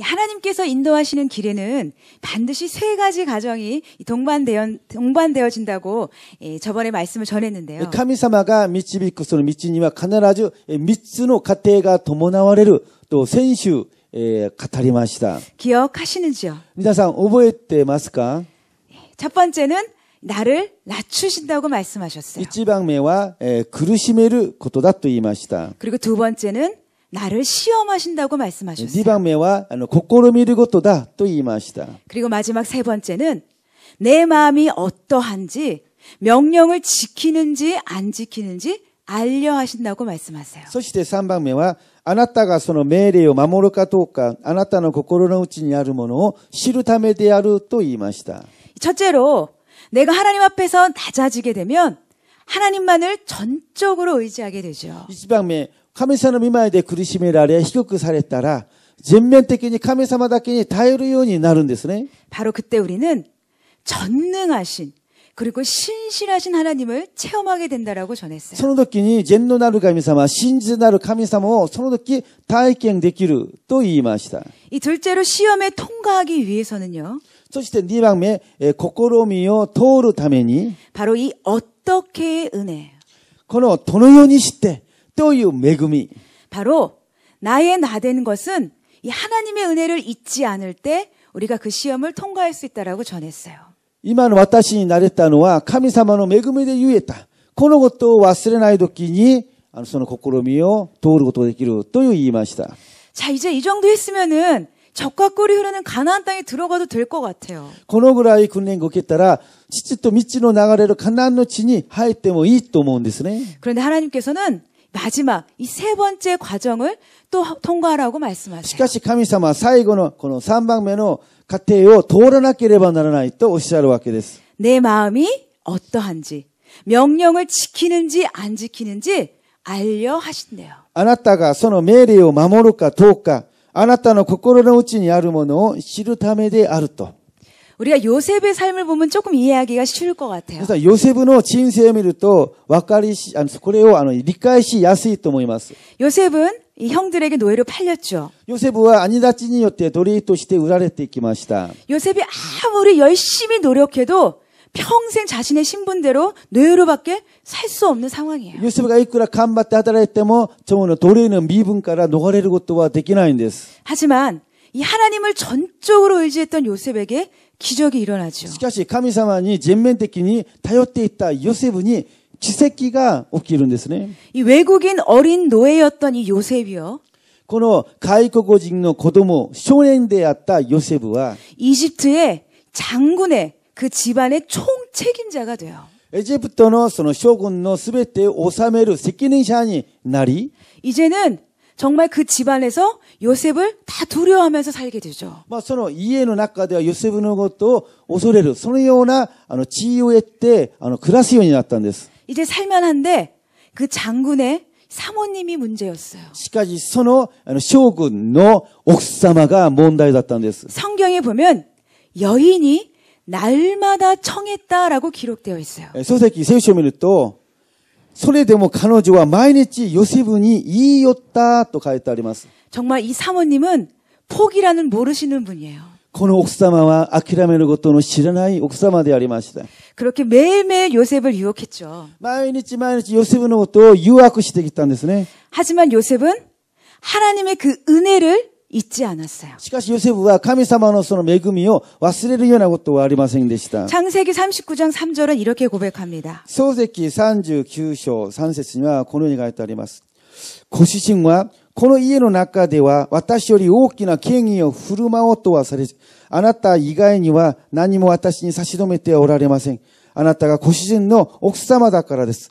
하나님께서 인도하시는 길에는 반드시 세 가지 가정이 동반되어, 동반되어진다고 예, 저번에 말씀을 전했는데요. 神様가導く その道には必ず3つの過程が伴われると先週語りました. 예, 예, 기억하시는지요? 皆さん覚えてますか?첫 번째는 나를 낮추신다고 말씀하셨어요. 1番目は苦しめることだと言いました. 그리고 두 번째는 나를 시험하신다고 말씀하셨어요. 2방매와 고꼬르미를 것도다 또 이마시다. 그리고 마지막 세 번째는 내 마음이 어떠한지 명령을 지키는지 안 지키는지 알려 하신다고 말씀하세요. そして3番目は あなたがその命令を守るかどうかあなたの心の内にあるものを知るためであると言いました 첫째로 내가 하나님 앞에서 낮아지게 되면 하나님만을 전적으로 의지하게 되죠. 1 방면 神様の見舞いで苦しめられ、低くされたら、全面的に神様だけに頼るようになるんですね。바로그때우리는전능하신 그리고 신실하신 하나님을 체험하게 된다라고 전했어요. その時に善のなる神様、信じなる神様をその時体験できると言いました.이 둘째로 시험에 통과하기 위해서는요. そして2番目、試みを通るために 바로 이 어떻게의 은혜예요. このどのようにして 또유 매금이 바로 나의 나된 것은 이 하나님의 은혜를 잊지 않을 때 우리가 그 시험을 통과할 수 있다라고 전했어요. 이만 왔다시니 나랬다노와 카미사마노 매금에 대해 유했다. 코の 것도 왔忘れない時にあのその試みを通ることができるという言いました 자, 이제 이 정도 했으면은 적과 꿀이 흐르는 가나안 땅에 들어가도 될 것 같아요. 그라ぐ군い訓에 따라 けたら미치道 나가래로 가나안の 치니 하이 때も이또と思う서네 그런데 하나님께서는 마지막 이 세 번째 과정을 と通過하라고 말씀하세요. しかし神様は最後のこの3番目の過程を通らなければならないとおっしゃるわけです。내 마음이 어떠한지 명령을 지키는지 안 지키는지 알려 하신대요. あなたがその命令を守るかどうか、あなたの心の内にあるものを知るためであると。 우리가 요셉의 삶을 보면 조금 이해하기가 쉬울 것 같아요. 그래서 요셉의 인생을 見ると分かりしあのこれをあの理解しやすいと思います 요셉은 이 형들에게 노예로 팔렸죠. 요셉은 아니다치니よって奴隷として売られていきました. 요셉이 아무리 열심히 노력해도 평생 자신의 신분대로 노예로밖에 살 수 없는 상황이에요. 요셉이 이쿠라 간바테 하더라했때모 저는 노예는 미분から 逃れることはできないんです. 하지만 이 하나님을 전적으로 의지했던 요셉에게 기적이 일어나죠. しかし神様に全面的に頼っていたヨセフに奇跡が起きるんですね。이 외국인 어린 노예였던 이 요셉이요. この外国人の子供、少年であったヨセフは、이집트의장군의그 집안의 총책임자가 돼요. エジプトのその将軍のすべてを治める責任者になり、이제는 정말 그 집안에서 요셉을 다 두려워하면서 살게 되죠. まあその家の中ではヨセフのことを恐れるそのようなあの地位を得てあの暮らすようになったんです 이제 살만한데 그 장군의 사모님이 문제였어요. しかしその将軍の奥様が問題だったんです 성경에 보면 여인이 날마다 청했다라고 기록되어 있어요. 예, 소세기 세우쇼見ると それでも彼女は毎日ヨセフに言い寄ったと書いてあります정말이사모님은포기라는모르시는분이에요この奥様は諦めることの知らない奥様でありました그렇게매일매일요셉을유혹했죠毎日毎日ヨセフのことを誘惑してきたんですね하지만요셉は하나님의그은혜를 잊지않았어요しかしヨセフは神様のその恵みを忘れるようなことはありませんでした。창세기39장3절은이렇게고백합니 다。 創世記39章3節にはこのように書いてあります。ご主人はこの家の中では私より大きな権威を振る舞おうとはされず、あなた以外には何も私に差し止めておられません。あなたがご主人の奥様だからです。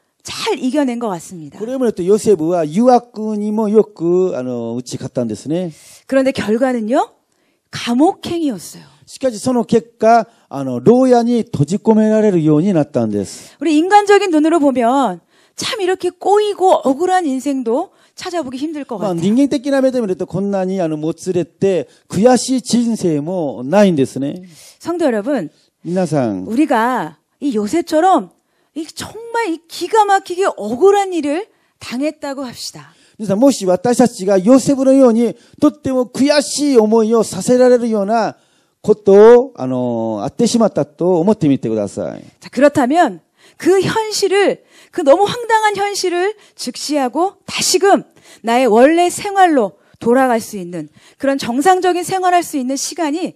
잘 이겨낸 것 같습니다. 그러면 또 요셉과 유학군이 뭐 욕구 아노 우치 갔다데스네 그런데 결과는요 감옥행이었어요. しかしその結果あの牢屋に閉じ込められるようになった 우리 인간적인 눈으로 보면 참 이렇게 꼬이고 억울한 인생도 찾아보기 힘들 것 아, 같아요. 인간 때끼나 매되면 곤난이 아는 못쓰레때 悔しい人生もないんです 성도 여러분, 皆さん, 우리가 이 요셉처럼 이 정말 이 기가 막히게 억울한 일을 당했다고 합시다. 皆さんもし私たちがヨセフのようにと悔しい思いをさせられるようなことをあのあしまったと思ってみてください 자, 그렇다면 그 현실을 그 너무 황당한 현실을 즉시하고 다시금 나의 원래 생활로 돌아갈 수 있는 그런 정상적인 생활할 수 있는 시간이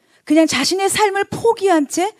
그냥 자신의 삶을 포기한 채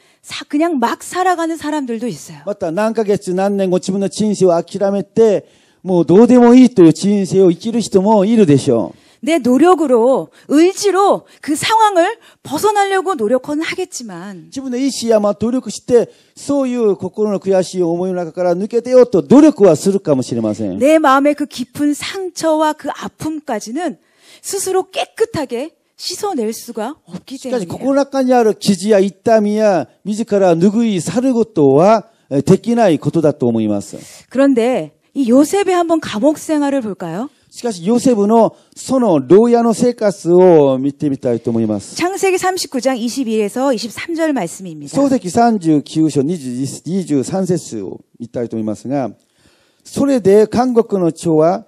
그냥 막 살아가는 사람들도 있어요. 맞다. 何ヶ月何年後自分の人生を諦めてもうどうでもいいという人生を生きる人もいるでしょう。내 노력으로 의지로 그 상황을 벗어나려고 노력은 하겠지만 自分の意志やまあ努力してそういう心の悔しい思いの中から抜けてよと努力はするかもしれません。내 마음의 그 깊은 상처와 그 아픔까지는 스스로 깨끗하게 씻어낼 수가 없기 때문에. 코코나카냐르 기지야 이땀이야 미지카라 누구이 사르고또와 데끼나이 고토다 또 뭐 모이마스. 그런데 이 요셉의 한 번 감옥 생활을 볼까요? しかしヨセブのその牢屋の生活を見てみたいと思います창世기 39장 21에서 23절 말씀입니다. 創世記 39章 23節を見たいと思いますが、それで韓国の町は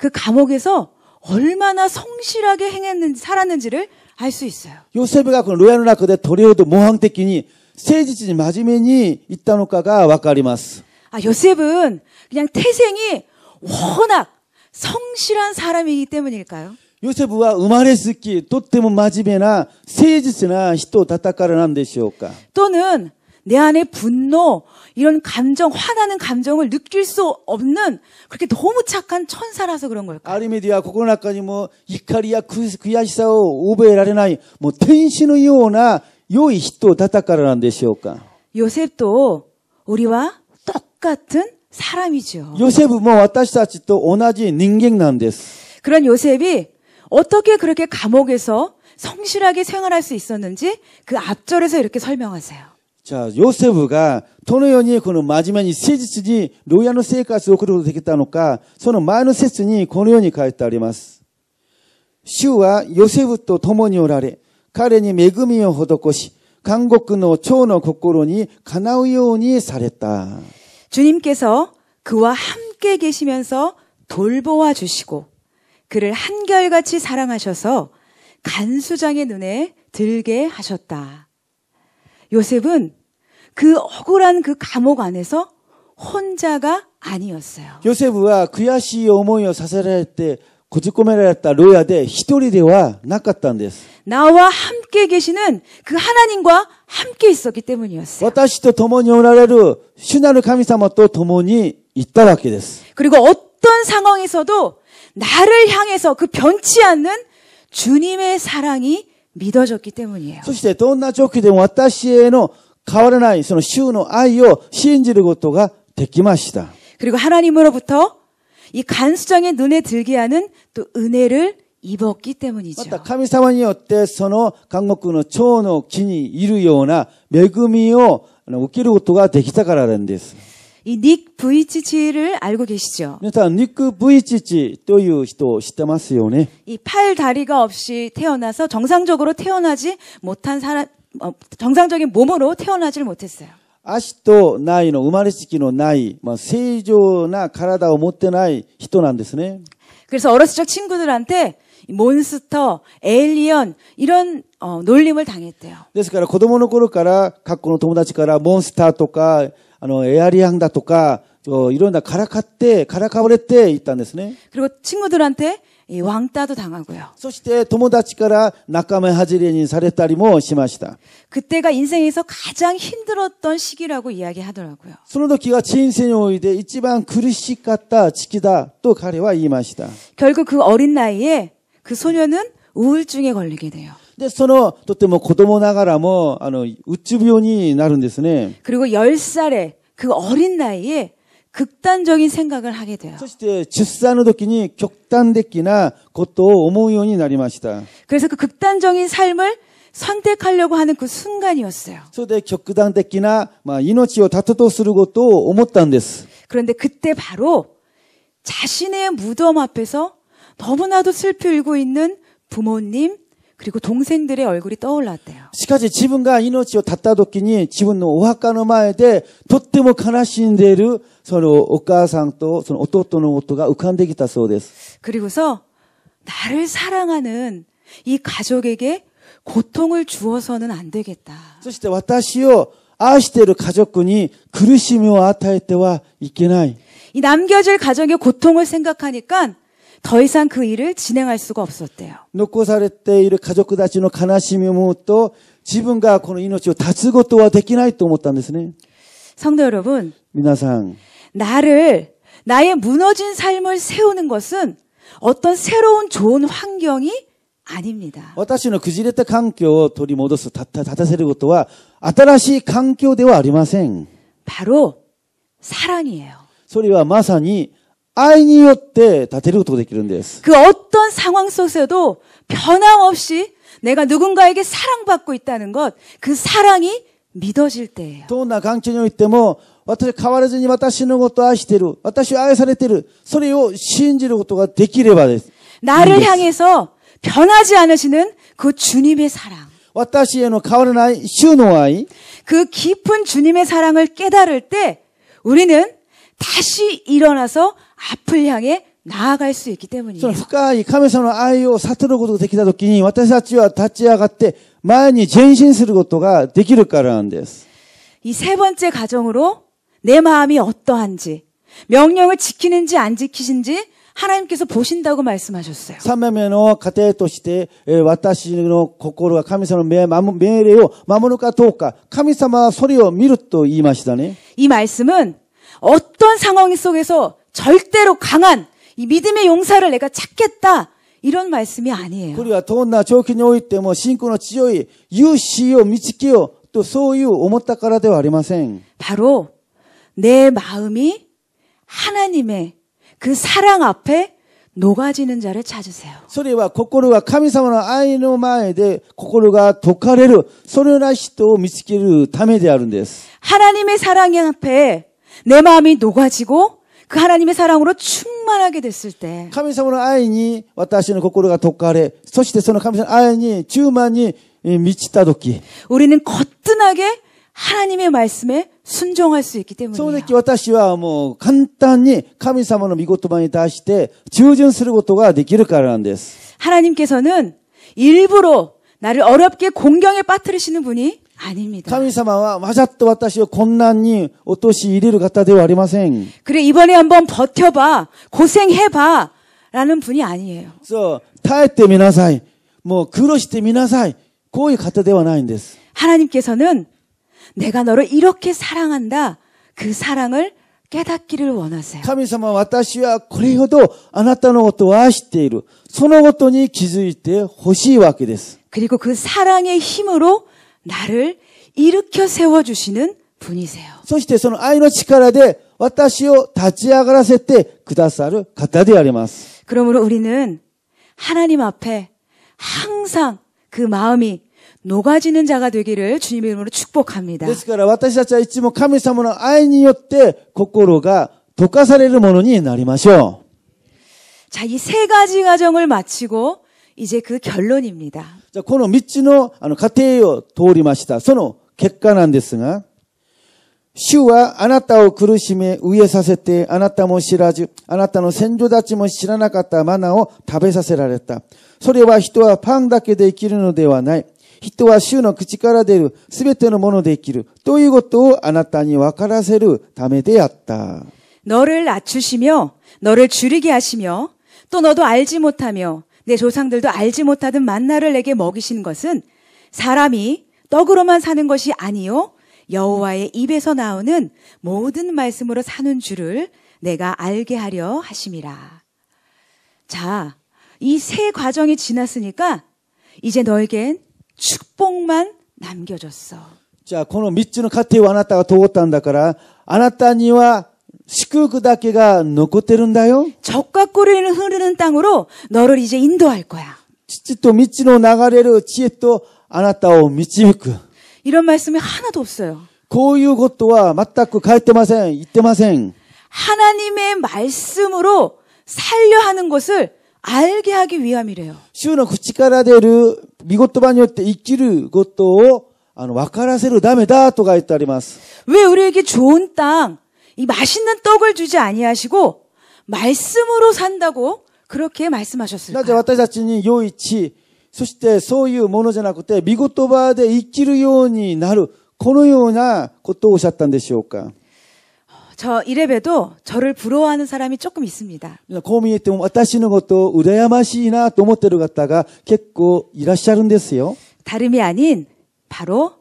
그 감옥에서 얼마나 성실하게 행했는지 살았는지를 알 수 있어요. 요셉이 가로얄누 나그대 도리어도 모항 때끼니 세지지 마지면이 있다노까가 와까리마스. 아 요셉은 그냥 태생이 워낙 성실한 사람이기 때문일까요? 요셉은 음아레스키 또 때문 마지메나 세지스나 히토 다타카르 남데시오까. 또는 내 안에 분노, 이런 감정, 화나는 감정을 느낄 수 없는 그렇게 너무 착한 천사라서 그런 걸까? 아리메디아 고고나까지 뭐 이카리야 그야시사오 오베라레나이 뭐 텐신의 요나 요이 히토 다타카라는 데시오까. 요셉도 우리와 똑같은 사람이죠. 요셉은 뭐 왔다시다치 또 오나지 닝갱난데스. 그런 요셉이 어떻게 그렇게 감옥에서 성실하게 생활할 수 있었는지 그 앞절에서 이렇게 설명하세요. じゃあ、ヨセフがどのようにこの真面目に誠実に牢屋の生活を送ることができたのか、その前の説にこのように書いてあります。主はヨセフと共におられ、彼に恵みを施し、韓国の蝶の心にかなうようにされた。주님께서그와함께계시면서돌보아주시고그를한결같이사랑하셔서간수장의눈에들게하셨다 요셉은 그 억울한 그 감옥 안에서 혼자가 아니었어요. 요셉은 그야시 어머니를 사살할 때고집고매라였다 로야데 히도리데와 나갔던데스. 나와 함께 계시는 그 하나님과 함께 있었기 때문이었어요. 私と도원이 오라레루 슈나루 카미사마또 동원이 있다 왔게です. 그리고 어떤 상황에서도 나를 향해서 그 변치 않는 주님의 사랑이 そしてどんな状況でも私への変わらないその主の愛を信じることができました。また神様によってその韓国の蝶の木にいるような恵みを受けることができたからなんです。 이닉 부이치치를 알고 계시죠? 皆さん닉 부이치치 という人知ってますよね?이 팔다리가 없이 태어나서 정상적으로 태어나지 못한 사람 어, 정상적인 몸으로 태어나질 못했어요. 足とないの生まれつきのないまあ正常な体を持ってない人なんですね. 뭐, 그래서 어렸을 적 친구들한테 몬스터, 에일리언 이런 어, 놀림을 당했대요. 그래서 子供の頃から各国の友達からモンスターとか 그러니까 あの、エアリアンだとか、いろんなからかって、からかわれていったんですね。그리고친구들한테왕따도당하고요そして友達から仲間外れにされたりもしました。그때가인생에서가장힘들었던시기라고이야기하더라고요その時が人生において一番苦しかった時期だと彼は言いました。결국그어린나이에그소년은우울증에걸리게돼요 で、その、とても子供ながらも、あの、うつ病になるんですね。그리고10살에그어린나이에 뭐 뭐, 극단적인 생각을 하게 돼요. そして出産の時に極端的なことを思うようになりました. 그래서 그 극단적인 삶을 선택하려고 하는 그 순간이었어요. それで極端的な命を絶とうすることを思ったんです 그런데 그때 바로 자신의 무덤 앞에서 너무나도 슬피 울고 있는 부모님, 그리고 동생들의 얼굴이 떠올랐대요. しかし自分が命を絶った時に自分のお墓の前でとっても悲しんでいるそのお母さんとその弟の夫が浮かんできたそうです 그리고서 나를 사랑하는 이 가족에게 고통을 주어서는 안 되겠다. そして私を愛している家族に苦しみを与えてはいけない。이 남겨질 가정의 고통을 생각하니까 더 이상 그 일을 진행할 수가 없었대요. 残されている家族たちの悲しみもと自分がこの命を断つことはできないと思ったんですね. 성도 여러분, 皆さん, 나를 나의 무너진 삶을 세우는 것은 어떤 새로운 좋은 환경이 아닙니다. 私のくじれた環境を取り戻す立たせることは新しい環境ではありません. 바로 사랑이에요. それはまさに 愛によって立てることができるんです。그 어떤 상황 속에서도 변함없이 내가 누군가에게 사랑받고 있다는 것, 그 사랑이 믿어질 때예요. どんな関係においても私変わらずに私のことを愛している私を愛されているそれを信じることができればです 뭐, 나를 향해서 변하지 않으시는 그 주님의 사랑. 私への変わらない主の愛그 깊은 주님의 사랑을 깨달을 때 우리는 다시 일어나서 앞을 향해 나아갈 수 있기 때문이에요. 深い神様の愛を悟ることができた時に私たちは立ち上がって前に前進することができるからなんです.이 세 번째 가정으로 내 마음이 어떠한지 명령을 지키는지 안 지키신지 하나님께서 보신다고 말씀하셨어요. 3目目の家庭として私の心が神様の命令を守るかどうか神様はそれを見ると言いましたね.이 말씀은 어떤 상황 속에서 절대로 강한 이 믿음의 용사를 내가 찾겠다. 이런 말씀이 아니에요. 우리가 돈나 조기에 오이때 뭐 신고의 지요이 유시요 미치기요 또 소유 오모타카라데와 아리마센. 바로 내 마음이 하나님의 그 사랑 앞에 녹아지는 자를 찾으세요. 소리와 고코루가 하나님의 아이의 마에데 고코루가 독하레르 소련아시도 미치기를 담에 대하는데스. 하나님의 사랑 앞에 내 마음이 녹아지고 그 하나님의 사랑으로 충만하게 됐을 때. 하나님은 아이니 私の로가 독가래. そしてその神様 아이니 주만이 미치다 도끼. 우리는 거뜬하게 하나님의 말씀에 순종할 수 있기 때문에요소득와私시와뭐 간단히 神様の 미고토만이 다시대 従順することができるからなんです. 하나님께서는 일부러 나를 어렵게 공경에 빠뜨리시는 분이 아닙니다. 神様は 와자또 왔다시요 곤란이 어떠시 이리를 갖다 대요 아리마생. 그래 이번에 한번 버텨 봐. 고생해 봐. 라는 분이 아니에요. 그래서 타에테 미나사이. 뭐 그러시테 미나사이. 고이 갖다 대와 나인데스. 하나님께서는 내가 너를 이렇게 사랑한다. 그 사랑을 깨닫기를 원하세요. 神様私はこれほどあなたのことは知っているそのことに気づいてほしいわけです 그리고 그 사랑의 힘으로 나를 일으켜 세워 주시는 분이세요. 소시테서는 아이して카라데の力시오다立아가라세せ 그다사를 갖다 대야리마스. 그러므로 우리는 하나님 앞에 항상 그 마음이 녹아지는 자가 되기를 주님의 이름으로 축복합니다. ですから私たちはいつも神様の愛によって心が溶かされるものになりましょう. 뭐 자, 이 세 가지 과정을 마치고 이제 그 결론입니다. じゃあ、この3つの、あの、過程を通りました。その結果なんですが、主はあなたを苦しめ、飢えさせて、あなたも知らず、あなたの先祖たちも知らなかったマナを食べさせられた。それは人はパンだけで生きるのではない。人は主の口から出るすべてのもので生きる。ということをあなたに分からせるためであった。너를낮추시며너를줄이게하시며또너도알지못하며내 조상들도 알지 못하던 만나를 내게 먹이신 것은 사람이 떡으로만 사는 것이 아니요 여호와의 입에서 나오는 모든 말씀으로 사는 줄을 내가 알게 하려 하심이라. 자, 이 세 과정이 지났으니까 이제 너에겐 축복만 남겨졌어. 자, この 믿지는 카庭をあなたが通ったんだからあなたには 식구그다케가 놓고てるんだよ. 적과 꼬리는 흐르는 땅으로 너를 이제 인도할 거야. 지치또 미치노 나가레르 지혜또 아나타오 미치미쿠. 이런 말씀이 하나도 없어요. 고유 것도와 맞다고 가이때마생 이때마생. 하나님의 말씀으로 살려 하는 것을 알게 하기 위함이래요. 시우는 구치카라데르 미고토바니오때 이끼르 것도 あの、分からせるためだと書いてあります。왜 우리에게 좋은 땅, 이 맛있는 떡을 주지 아니하시고 말씀으로 산다고 그렇게 말씀하셨을까요? なぜ私たちに良い地そしてそういうものじゃなくて御言葉で生きるようになるこのようなことをおっしゃったんでしょうか저 이래봬도 저를 부러워하는 사람이 조금 있습니다. こう見えても私のこと羨ましいなと思ってる方が結構いらっしゃるんですよ. 다름이 아닌 바로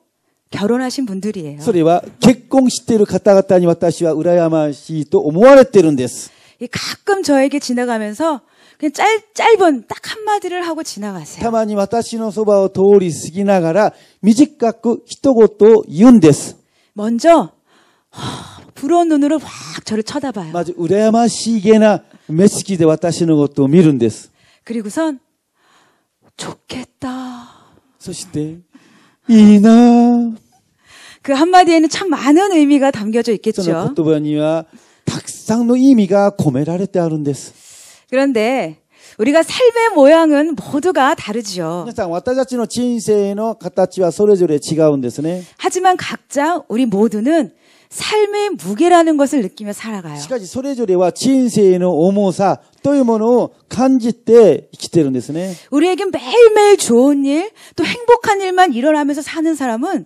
결혼하신 분들이에요. それは結婚している方々に私は羨ましいと思われてるんです。 가끔 저에게 지나가면서 그냥 짧, 짧은 딱 한마디를 하고 지나가세요. 다만이 私のそばを通り過ぎながら短く一言言うんです. 먼저 하, 부러운 눈으로 확 저를 쳐다봐요. 맞아, 羨ましげな目つきで私のことを見るんです. 그리고선 좋겠다. そしていいなぁ。그 한마디에는 참 많은 의미가 담겨져 있겠죠. 言葉にはたくさんの意味が込められてあるんです. 그런데 우리가 삶의 모양은 모두가 다르지요. 하지만 각자 우리 모두는 삶의 무게라는 것을 느끼며 살아가요. しかしそれぞれは人生の重さというものを感じて生きてるんですね. 우리에겐 매일매일 좋은 일, 또 행복한 일만 일어나면서 사는 사람은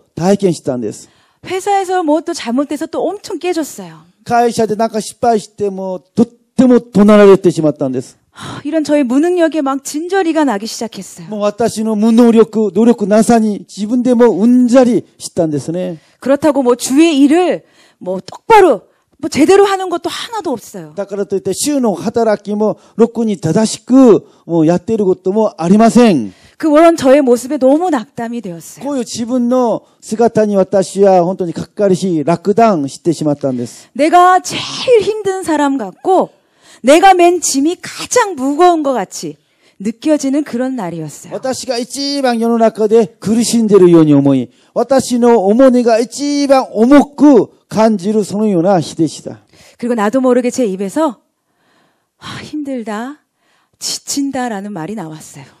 体験したんです。회사에서뭐또잘못돼서또엄청깨졌어요会社でなんか失敗してもとっても怒鳴られてしまったんです。 이런 저의 무능력에 막 진저리가 나기 시작했어요. 뭐私の無能力努力なさに自分でもうんざりしたんですね. 그렇다고 뭐 주의 일을 뭐 똑바로 뭐 제대로 하는 것도 하나도 없어요. だからといって週の働きもろくに正しくもうやっていることもありません. 그런 저의 모습에 너무 낙담이 되었어요. こういう自分の姿に私は本当にかっかりし落胆してしまったんです。 내가 제일 힘든 사람 같고 내가 맨 짐이 가장 무거운 것 같이 느껴지는 그런 날이었어요. 私が一番世の中で苦しんでるように思い私の重荷が一番重く感じるそのような日でした 그리고 나도 모르게 제 입에서 아, 힘들다, 지친다라는 말이 나왔어요.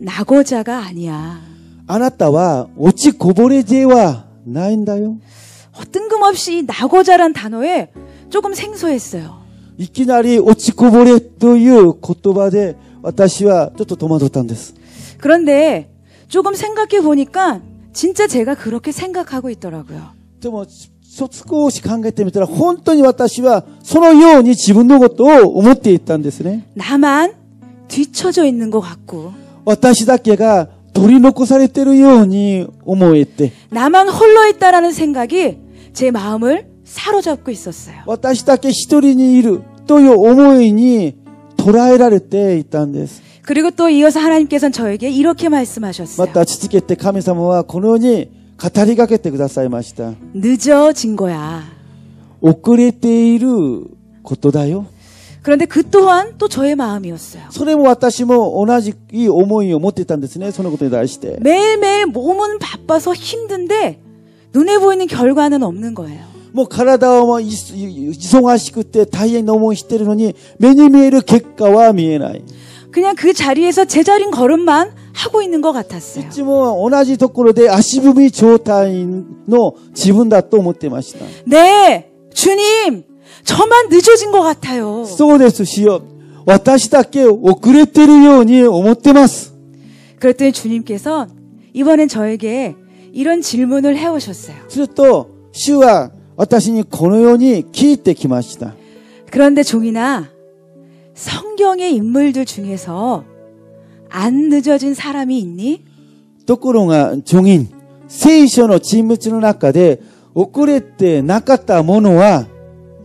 나고자가 아니야. 아나타와 오찌 고보레제와 나인다요. 뜬금없이 나고자란 단어에 조금 생소했어요. 이き나리오찌 고보레という 고토바데 私はちょっと戸惑ったんで 그런데 조금 생각해 보니까 진짜 제가 그렇게 생각하고 있더라고요. 少し考えてみたら本当に와は시와 소노요니 지분도 것도 思っていたんですね 나만 뒤쳐져 있는 것 같고. 私だけが取り残されてるように思えて 나만 홀로 있다라는 생각이 제 마음을 사로잡고 있었어요. 私だけ一人にいるという思いに捉えられていたんです。 그리고 또 이어서 하나님께서는 저에게 이렇게 말씀하셨어요. また続けて神様はこのように語りかけてくださいました。 늦어진 거야. 遅れていることだよ。 그런데 그 또한 또 저의 마음이었어요. それも私も同じいい思いを持ってたんですね.そのことに対して. 매일매일 몸은 바빠서 힘든데 눈에 보이는 결과는 없는 거예요. もう体を忙しくて大変な思いしてるのに目に見える結果は見えない. 그냥 그 자리에서 제자린 걸음만 하고 있는 것 같았어요. 지금同じところで足踏み状態の自分だと思ってました. 네, 주님. 저만 늦어진 것 같아요. そうですしよ私だけ遅れてるように思ってます 그랬더니 주님께서 이번엔 저에게 이런 질문을 해 오셨어요. 그래또 주와 私にこのように聞いてきました. 그런데 종이나 성경의 인물들 중에서 안 늦어진 사람이 있니? 또ころ가 종인 聖書の人物の中で遅れてなかったものは 아るのか그리고잠시생각했어요そしてしばらく考えたんですね어주님정말생각해보니까그렇네요主よ考えてみると本当にそうなんですね그누구도자신이원하는타이밍에자신이원하는것을이루며살아간사람은한명도없어요誰も自分が望んでるタイミングの中に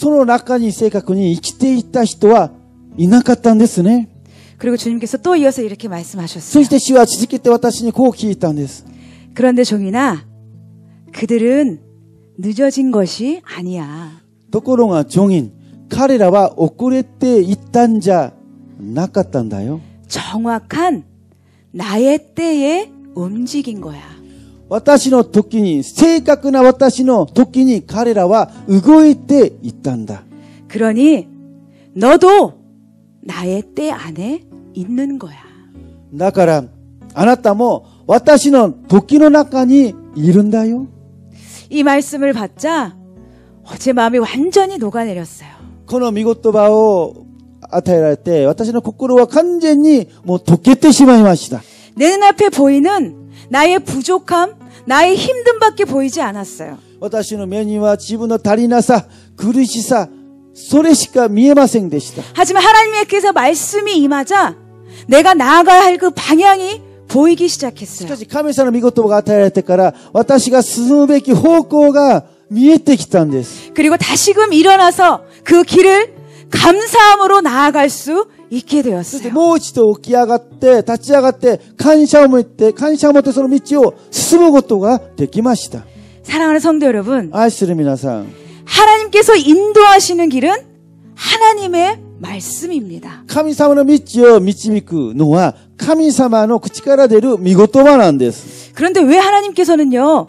その中に正確に生きていた人はいなかったんですね。그리고주님께서또이어서이렇게말씀하셨어요そして主は続けて私にこう聞いたんです。그런데종인아그들은늦어진것이아니야ところが종인彼らは遅れていったんじゃなかったんだよ。정확한나의때에움직인거야 私の時に、正確な私の時に彼らは動いていったんだ。그러니너도나의때안에있는거야だから、あなたも私の時の中にいるんだよ。이말씀을받자제마음이완전히녹아내렸어요この見言葉を与えられて、私の心は完全にもう溶けてしまいました。내눈앞에보이는나의부족함 나의 힘듦밖에 보이지 않았어요. 私の目には自分の足りなさ苦しさそれしか見えませんでした 하지만 하나님께서 말씀이 임하자 내가 나아가야 할 그 방향이 보이기 시작했어요. しかし神様の御言葉가与えられてから私が進むべき方向が見えてきたんです 그리고 다시금 일어나서 그 길을 감사함으로 나아갈 수 있게 되었어요. もう一度起き上がって立ち上がって感謝を持って感謝を持ってその道を進むことがで 사랑하는 성도 여러분. 아이르 미나상. 하나님께서 인도하시는 길은 하나님의 말씀입니다. 神様の道を導くのは神様の口から出る見言葉なんです. 그런데 왜 하나님께서는요?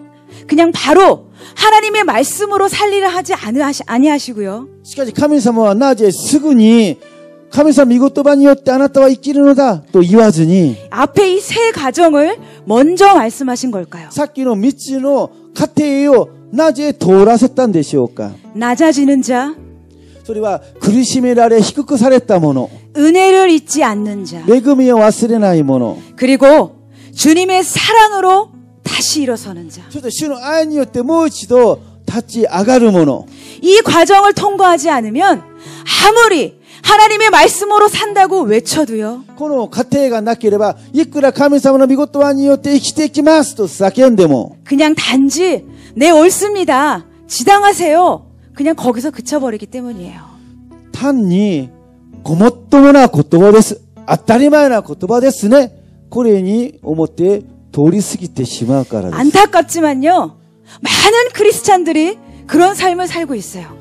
그냥 바로 하나님의 말씀으로 살리를 하지 아니하시고요. しかし神様はなぜすぐに神様 이것とばによってあなたは生きるのだ또 이와즈니 앞에 이 세 가정을 먼저 말씀하신 걸까요? さっきの道の家庭をなぜ通らせたんでしょうか? 낮아지는 자それは苦しめられ低くされたもの 은혜를 잊지 않는 자恵みを忘れないもの 그리고 주님의 사랑으로 다시 일어서는 자. 주의愛によってもう一度立ち上がるもの. 이 과정을 통과하지 않으면 아무리 하나님의 말씀으로 산다고 외쳐도요. このなければいくら神様の御事はによって生きていきますと叫んでも 그냥 단지 네 옳습니다. 지당하세요. 그냥 거기서 그쳐버리기 때문이에요. 단지 고맙도나 言葉です当たり前な言葉ですねこれに思って通り過ぎてしまうからです안타깝지만요 많은 크리스찬들이 그런 삶을 살고 있어요.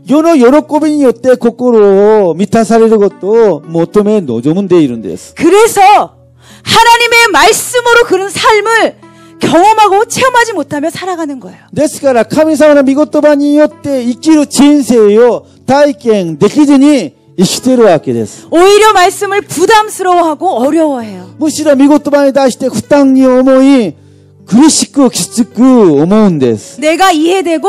世の喜びによって心を満たされることを求め望むんでいるんです。그래서 하나님의 말씀으로 그런 삶을 경험하고 체험하지 못하며 살아가는 거예요. ですから神様の御言葉によって生きる人生を体験できずに生きてるわけです. 오히려 말씀을 부담스러워하고 어려워해요. むしろ御言葉に対して負担に思い苦しくきつく思うんです. 내가 이해되고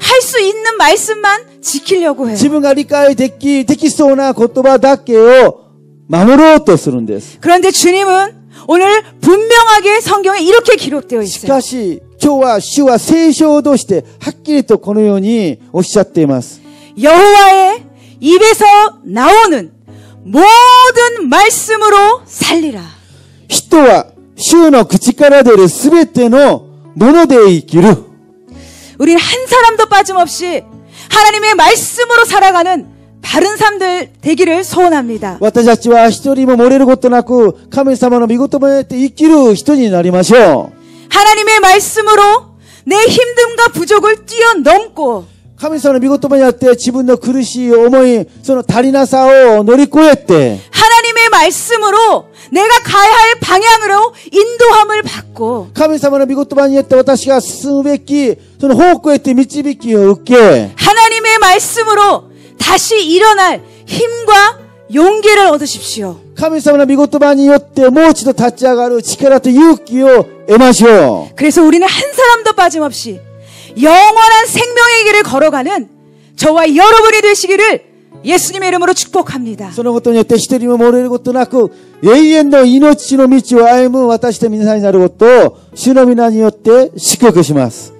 할 수 있는 말씀만 지키려고 해요. 自分が理解でき,できそうな言葉だけを守ろうとするんです. 그런데 주님은 오늘 분명하게 성경에 이렇게 기록되어 있어요. しかし今日は主は聖書を通してはっきりとこのようにおっしゃっています. 여호와의 입에서 나오는 모든 말씀으로 살리라. 人は主の口から出る全てのもので生きる. 우리는 한 사람도 빠짐없이 하나님의 말씀으로 살아가는 바른 삶들 되기를 소원합니다. 私たちは一人も漏れることなく神様の御言葉によって生きる人になりましょう. 하나님의 말씀으로 내 힘듦과 부족을 뛰어넘고 神様の御言葉によって自分の苦しい思い、その足りなさを乗り越えて、 말씀으로 내가 가야 할 방향으로 인도함을 받고 神様の御言葉によって私が進むべきその方向へって導きを受け 하나님의 말씀으로 다시 일어날 힘과 용기를 얻으십시오. 神様の御言葉によってもう一度立ち가が지켜라勇気を得ましょう 그래서 우리는 한 사람도 빠짐없이 영원한 생명의 길을 걸어가는 저와 여러분이 되시기를 예수님의이름으로축복합니다そのことによって一人も漏れることなく永遠の命の道を歩む私と皆さんになることを主の皆によって祝福します。